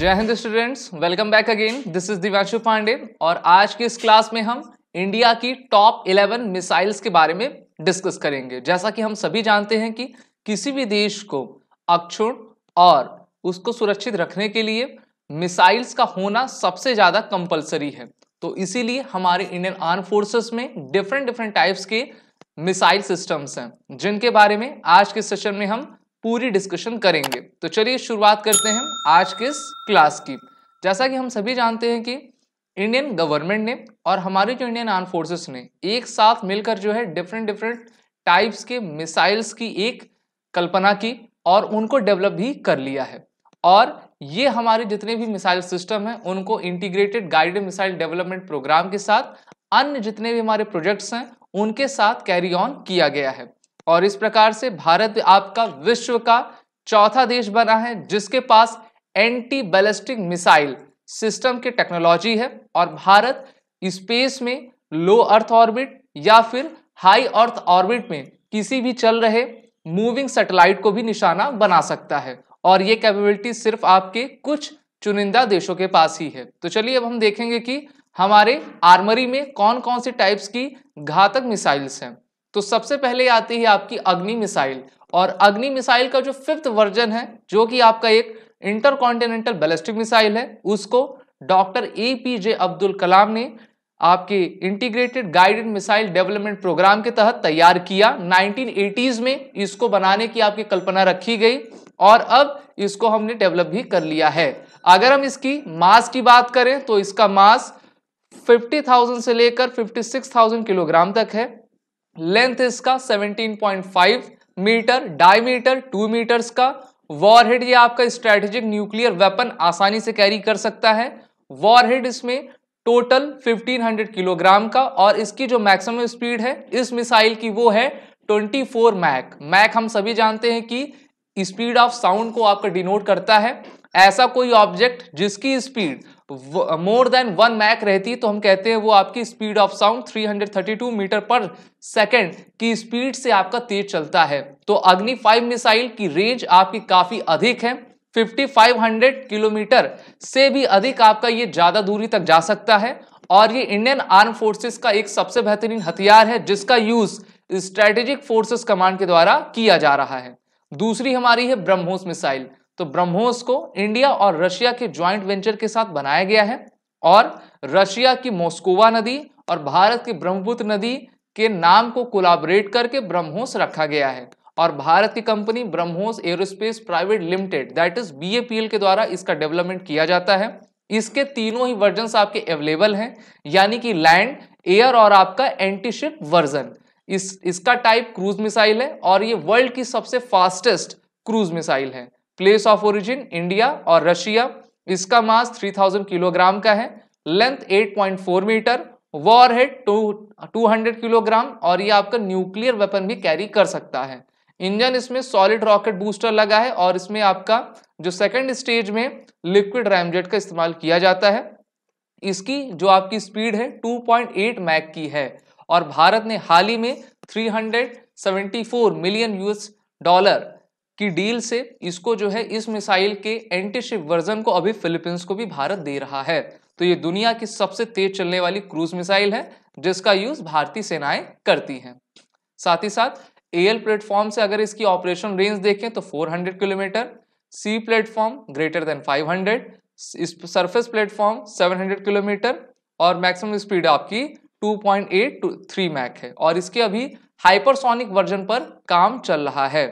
जय Hind students welcome back again this is Divanshu Pandey और आज की इस क्लास में हम इंडिया की टॉप 11 मिसाइल्स के बारे में डिस्कस करेंगे जैसा कि हम सभी जानते हैं कि किसी भी देश को अक्षुण और उसको सुरक्षित रखने के लिए मिसाइल्स का होना सबसे ज़्यादा कंपलसरी है तो इसीलिए हमारे इंडियन आर्म फोर्सेस में डिफरेंट डिफरेंट टाइप्स के मिसाइल सिस्टम्स हैं जिनके बारे में आज के सेशन में हम पूरी डिस्कशन करेंगे तो चलिए शुरुआत करते हैं आज के इस क्लास की जैसा कि हम सभी जानते हैं कि इंडियन गवर्नमेंट ने और हमारी जो इंडियन आर्म फोर्सेस ने एक साथ मिलकर जो है डिफरेंट डिफरेंट टाइप्स के मिसाइल्स की एक कल्पना की और उनको डेवलप भी कर लिया है और ये हमारे जितने भी मिसाइल सिस्टम हैं उनको integrated guided missile development programme के साथ अन्य जितने भी हमारे प्रोजेक्ट्स हैं उनके साथ कैरी ऑन किया गया है और इस प्रकार से भारत आपका विश्व का चौथा देश बना है जिसके पास एंटी बैलिस्टिक मिसाइल सिस्टम की टेक्नोलॉजी है और भारत स्पेस में लो अर्थ ऑर्बिट या फिर हाई अर्थ ऑर्बिट में किसी भी चल रहे मूविंग सैटेलाइट को भी निशाना बना सकता है और ये कैपेबिलिटी सिर्फ आपके कुछ चुनिंदा देशों के पास ही है तो चलिए अब हम देखेंगे कि हमारे आर्मरी में कौन कौन से टाइप्स की घातक मिसाइल्स हैं तो सबसे पहले आती है आपकी अग्नि मिसाइल और अग्नि मिसाइल का जो फिफ्थ वर्जन है जो कि आपका एक इंटर कॉन्टिनेंटल बैलिस्टिक मिसाइल है उसको doctor A P J Abdul Kalam ने आपके integrated guided missile development programme के तहत तैयार किया 1980s में इसको बनाने की आपकी कल्पना रखी गई और अब इसको हमने डेवलप भी कर लिया है अगर हम इसकी मास की बात करें तो इसका मास 50,000 से लेकर 56,000 किलोग्राम तक है लेंथ इसका 17.5 मीटर डायमीटर 2 मीटर्स का वॉरहेड ये आपका स्ट्रेटेजिक न्यूक्लियर वेपन आसानी से कैरी कर सकता है वॉरहेड इसमें टोटल 1500 किलोग्राम का और इसकी जो मैक्सिमम स्पीड है इस मिसाइल की वो है 24 मैक मैक हम सभी जानते हैं कि स्पीड ऑफ साउंड को आपका डिनोट करता है ऐसा कोई ऑब्जेक्ट जिसकी speed more than one mach रहती तो हम कहते हैं वो आपकी स्पीड ऑफ साउंड 332 मीटर पर सेकंड की स्पीड से आपका तेज चलता है तो अग्नि फाइव मिसाइल की रेंज आपकी काफ़ी अधिक है 5500 किलोमीटर से भी अधिक आपका ये ज़्यादा दूरी तक जा सकता है और ये इंडियन आर्म फोर्सेस का एक सबसे बेहतरीन हथियार है जिसका यूज़ स्ट्रेटेजिक फोर्सेस कमांड के द्वारा किया जा रहा है दूसरी हमारी है ब्रह्मोस मिसाइल तो ब्रह्मोस को इंडिया और रशिया के ज्वाइंट वेंचर के साथ बनाया गया है और रशिया की मोस्कोवा नदी और भारत की ब्रह्मपुत्र नदी के नाम को कोलाबरेट करके ब्रह्मोस रखा गया है और भारत की company BrahMos aerospace private limited that is B के द्वारा इसका डेवलपमेंट किया जाता है इसके तीनों ही वर्जन आपके अवेलेबल हैं यानी कि लैंड एयर और आपका एंटीशिप वर्जन इस इसका टाइप क्रूज मिसाइल है और ये वर्ल्ड की सबसे फास्टेस्ट क्रूज मिसाइल है प्लेस ऑफ ओरिजिन इंडिया और रशिया इसका मास 3000 किलोग्राम का है length 8.4 metre warhead two two kilogram और ये आपका न्यूक्लियर वेपन भी कैरी कर सकता है इंजन इसमें सॉलिड रॉकेट बूस्टर लगा है और इसमें आपका जो सेकंड स्टेज में लिक्विड रैमजेट का इस्तेमाल किया जाता है इसकी जो आपकी स्पीड है 2.8 मैक की है और भारत ने हाल ही में 374 मिलियन यूएस डॉलर की डील से इसको जो है इस मिसाइल के एंटीशिप वर्जन को अभी फिलीपींस को भी भारत दे रहा है तो ये दुनिया की सबसे तेज चलने वाली क्रूज मिसाइल है जिसका यूज भारतीय सेनाएं करती हैं साथ ही साथ एयर प्लेटफॉर्म से अगर इसकी ऑपरेशन रेंज देखें तो 400 kilometre sea platform greater than 500 hundred surface platform 700 kilometre और मैक्सिमम स्पीड आपकी 2.8 टू 3 मैक है और इसके अभी हाइपरसोनिक वर्जन पर काम चल रहा है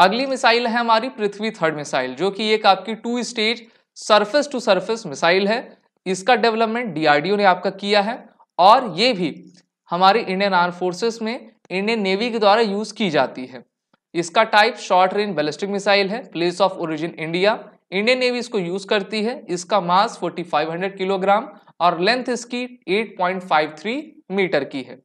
अगली मिसाइल है हमारी पृथ्वी थर्ड मिसाइल जो कि एक आपकी two stage surface to surface missile है इसका डेवलपमेंट डीआरडीओ ने आपका किया है और ये भी हमारी इंडियन आर्म फोर्सेस में इंडियन नेवी के द्वारा यूज की जाती है इसका type short range ballistic missile है place of origin India Indian navy इसको यूज करती है इसका मास 4500 किलोग्राम और लेंथ इसकी 8.53 मीटर की है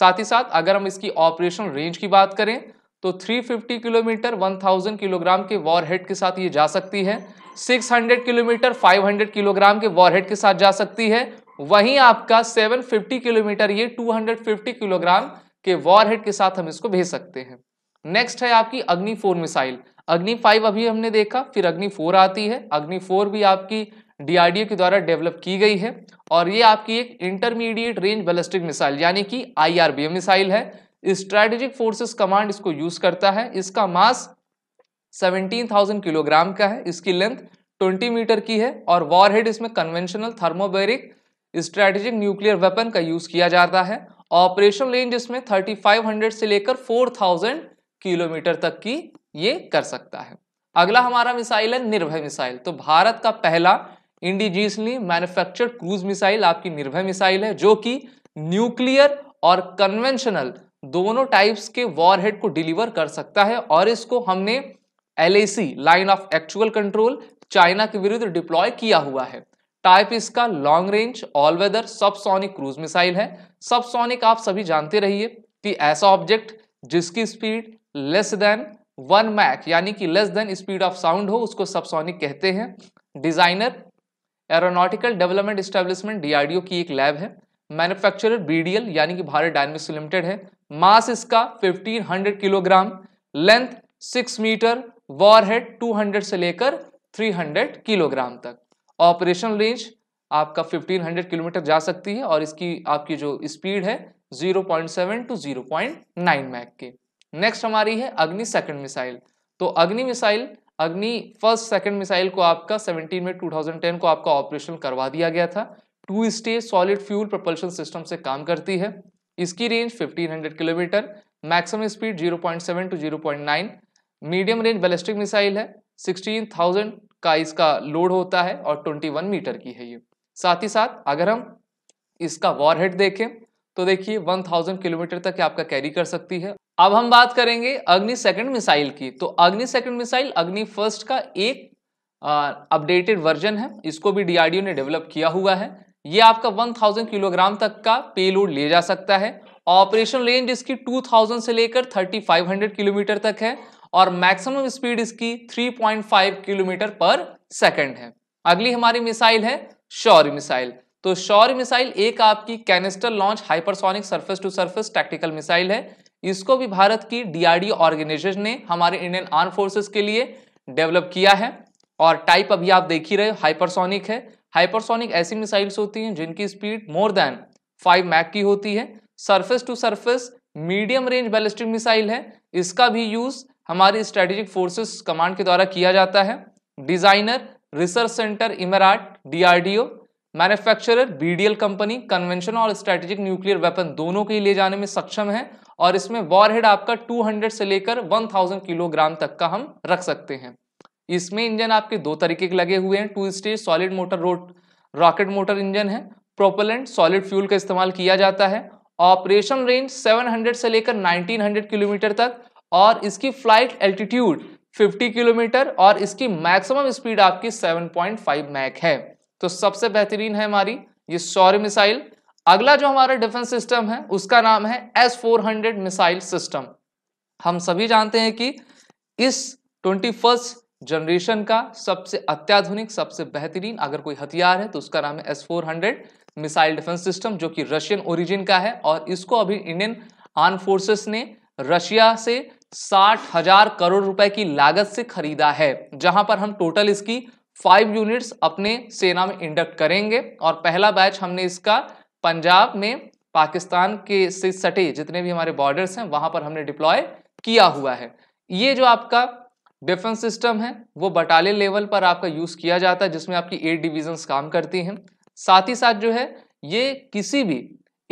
साथ ही साथ अगर हम इसकी ऑपरेशन रेंज की बात करें तो 350 किलोमीटर 1000 किलोग्राम के वॉरहेड के साथ ये जा सकती है 600 किलोमीटर 500 किलोग्राम के वॉरहेड के साथ जा सकती है वहीं आपका 750 किलोमीटर ये 250 किलोग्राम के वॉरहेड के साथ हम इसको भेज सकते हैं नेक्स्ट है आपकी अग्नि फोर मिसाइल अग्नि फाइव अभी हमने देखा फिर अग्नि फोर आती है अग्नि फोर भी आपकी डीआरडीओ के द्वारा डेवलप की गई है और ये आपकी एक इंटरमीडिएट रेंज बैलिस्टिक मिसाइल यानी कि आई मिसाइल है स्ट्रेटेजिक फोर्सेस कमांड इसको यूज करता है इसका मास 17,000 किलोग्राम का है इसकी लेंथ 20 मीटर की है और वॉरहेड इसमें conventional thermobaric strategic nuclear weapon का यूज किया जाता है ऑपरेशन रेंज इसमें 3500 से लेकर 4000 किलोमीटर तक की ये कर सकता है अगला हमारा मिसाइल है निर्भय मिसाइल तो भारत का पहला इंडिजीसली मैन्युफैक्चर्ड क्रूज मिसाइल आपकी निर्भय मिसाइल है जो कि न्यूक्लियर और कन्वेंशनल दोनों टाइप्स के वॉरहेड को डिलीवर कर सकता है और इसको हमने L line of actual control China के विरुद्ध डिप्लॉय किया हुआ है टाइप इसका long range all weather subsonic cruise missile है सबसोनिक आप सभी जानते रहिए कि ऐसा ऑब्जेक्ट जिसकी speed less than one mach यानी कि less than speed of sound हो उसको सबसोनिक कहते हैं designer aeronautical development establishment DRDO की एक लैब है मैन्युफैक्चरर बीडीएल यानी कि भारत डायनमिक्स लिमिटेड है मास इसका 1500 किलोग्राम लेंथ 6 मीटर वॉरहेड 200 से लेकर 300 किलोग्राम तक ऑपरेशन रेंज आपका 1500 किलोमीटर जा सकती है और इसकी आपकी जो स्पीड है 0.7 टू 0.9 मैक की नेक्स्ट हमारी है अग्नि सेकंड मिसाइल तो अग्नि मिसाइल अग्नि फर्स्ट सेकंड मिसाइल को आपका 17 में 2010 को आपका ऑपरेशन करवा दिया गया था two stage solid fuel propulsion system से काम करती है इसकी range 1500 kilometre maximum speed 0.7 two 0.9 medium range ballistic missile है 16,000 का इसका लोड होता है और 21 मीटर की है ये साथ ही साथ अगर हम इसका वॉरहेड देखें तो देखिए 1000 किलोमीटर तक आपका कैरी कर सकती है अब हम बात करेंगे अग्नि सेकंड मिसाइल की तो अग्नि सेकंड मिसाइल अग्नि फर्स्ट का एक अपडेटेड वर्जन है इसको भी डीआरडीओ ने डेवलप किया हुआ है ये आपका 1000 किलोग्राम तक का पेलोड ले जा सकता है ऑपरेशन रेंज इसकी 2000 से लेकर 3500 किलोमीटर तक है और मैक्सिमम स्पीड इसकी 3.5 किलोमीटर पर सेकंड है अगली हमारी मिसाइल है शौर्य मिसाइल तो शौर्य मिसाइल एक आपकी canister launch hypersonic surface to surface tactical missile है इसको भी भारत की डीआरडी ऑर्गेनाइजेशन ने हमारे इंडियन आर्म फोर्सेस के लिए डेवलप किया है और टाइप अभी आप देख ही रहे हो हाइपरसोनिक है हाइपरसोनिक ऐसी मिसाइल्स होती हैं जिनकी speed more than five mach की होती है surface to surface medium range ballistic missile है इसका भी यूज हमारी स्ट्रेटेजिक फोर्सेस कमांड के द्वारा किया जाता है designer research centre Imarat DRDO manufacturer BDL company convention और स्ट्रेटेजिक न्यूक्लियर वेपन दोनों के ले जाने में सक्षम है और इसमें वॉरहेड आपका 200 से लेकर 1000 किलोग्राम तक का हम रख सकते हैं इसमें इंजन आपके दो तरीके के लगे हुए हैं two stage solid motor road rocket motor engine है प्रोपेलेंट सॉलिड फ्यूल का इस्तेमाल किया जाता है ऑपरेशन रेंज 700 से लेकर 1900 किलोमीटर तक और इसकी फ्लाइट एल्टीट्यूड 50 किलोमीटर और इसकी मैक्सिमम स्पीड आपकी 7.5 मैक है तो सबसे बेहतरीन है हमारी ये सौर मिसाइल अगला जो हमारा डिफेंस सिस्टम है उसका नाम है एस मिसाइल सिस्टम हम सभी जानते हैं कि इस ट्वेंटी फर्स्ट जनरेशन का सबसे अत्याधुनिक सबसे बेहतरीन अगर कोई हथियार है तो उसका नाम है S four hundred missile defence system जो कि रशियन ओरिजिन का है और इसको अभी इंडियन आर्म फोर्सेस ने रशिया से साठ हजार करोड़ रुपए की लागत से खरीदा है जहां पर हम टोटल इसकी फाइव यूनिट्स अपने सेना में इंडक्ट करेंगे और पहला बैच हमने इसका पंजाब में पाकिस्तान के से सटे जितने भी हमारे बॉर्डर्स हैं वहां पर हमने डिप्लॉय किया हुआ है ये जो आपका डिफेंस सिस्टम है वो बटालियन लेवल पर आपका यूज़ किया जाता है जिसमें आपकी एयर डिविजन काम करती हैं साथ ही साथ जो है ये किसी भी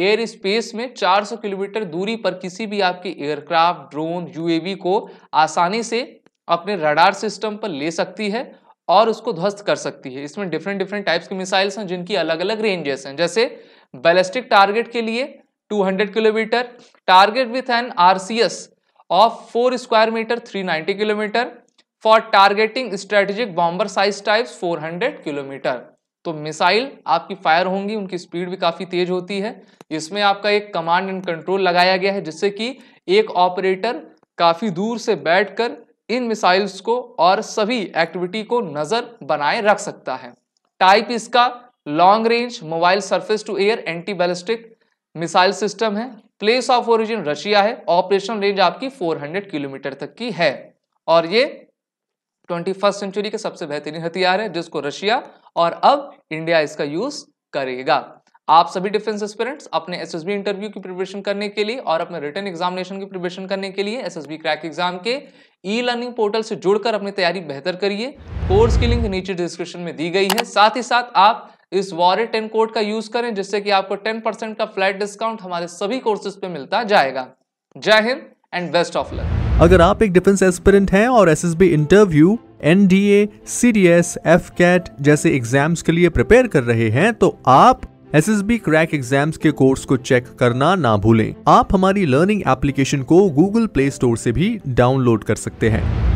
एयर स्पेस में 400 किलोमीटर दूरी पर किसी भी आपके एयरक्राफ्ट ड्रोन यूएवी को आसानी से अपने रडार सिस्टम पर ले सकती है और उसको ध्वस्त कर सकती है इसमें डिफरेंट डिफरेंट टाइप्स की मिसाइल्स हैं जिनकी अलग अलग रेंजेस हैं जैसे बैलिस्टिक टारगेट के लिए 200 किलोमीटर target with an RCS of four square metre three ninety kilometre for targeting strategic bomber size type four hundred kilometre तो मिसाइल आपकी फायर होंगी उनकी स्पीड भी काफ़ी तेज होती है इसमें आपका एक कमांड एंड कंट्रोल लगाया गया है जिससे कि एक ऑपरेटर काफ़ी दूर से बैठकर इन मिसाइल्स को और सभी एक्टिविटी को नज़र बनाए रख सकता है टाइप इसका long range mobile surface to air anti ballistic missile system है प्लेस ऑफ ओरिजिन रशिया है ऑपरेशन रेंज आपकी 400 किलोमीटर तक की है और ये ट्वेंटी फर्स्ट सेंचुरी के सबसे बेहतरीन हथियार है जिसको रशिया और अब इंडिया इसका यूज करेगा आप सभी डिफेंस एस्पिरेंट्स अपने एसएसबी इंटरव्यू की प्रिपरेशन करने के लिए और अपने रिटर्न एग्जामिनेशन की प्रिपरेशन करने के लिए एसएसबी क्रैक एग्जाम के ई लर्निंग पोर्टल से जुड़कर अपनी तैयारी बेहतर करिए कोर्स की लिंक नीचे डिस्क्रिप्शन में दी गई है साथ ही साथ आप इस वॉरे टेन कोड का यूज करें जिससे कि आपको 10% का फ्लैट डिस्काउंट हमारे सभी कोर्सेज पे मिलता जाएगा जय Hind and best of luck अगर आप एक डिफेंस एस्पिरेंट हैं और SSB interview NDA CDS AFCAT जैसे एग्जाम्स के लिए प्रिपेयर कर रहे हैं तो आप S S B crack exam के कोर्स को चेक करना ना भूलें आप हमारी लर्निंग एप्लीकेशन को गूगल प्ले स्टोर से भी डाउनलोड कर सकते हैं